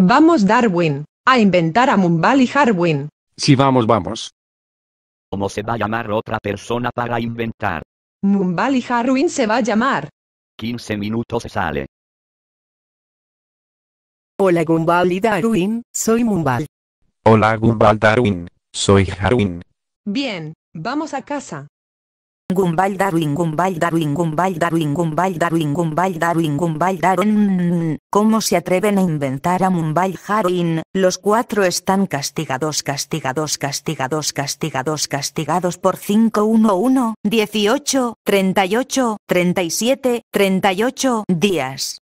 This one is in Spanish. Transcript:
Vamos Darwin, a inventar a Mumbal y Harwin. Si vamos, vamos. ¿Cómo se va a llamar otra persona para inventar? Mumbal y Harwin se va a llamar. 15 minutos sale. Hola Gumball y Darwin, soy Mumbal. Hola Gumball Darwin, soy Harwin. Bien, vamos a casa. Gumball Darwin Gumball Darwin Gumball Darwin Gumball Darwin Gumball Darwin Gumball Darwin ¿Cómo se atreven a inventar a mumbai harwin Los cuatro están castigados castigados castigados castigados castigados por 511, 18, 38, 37, 38 días.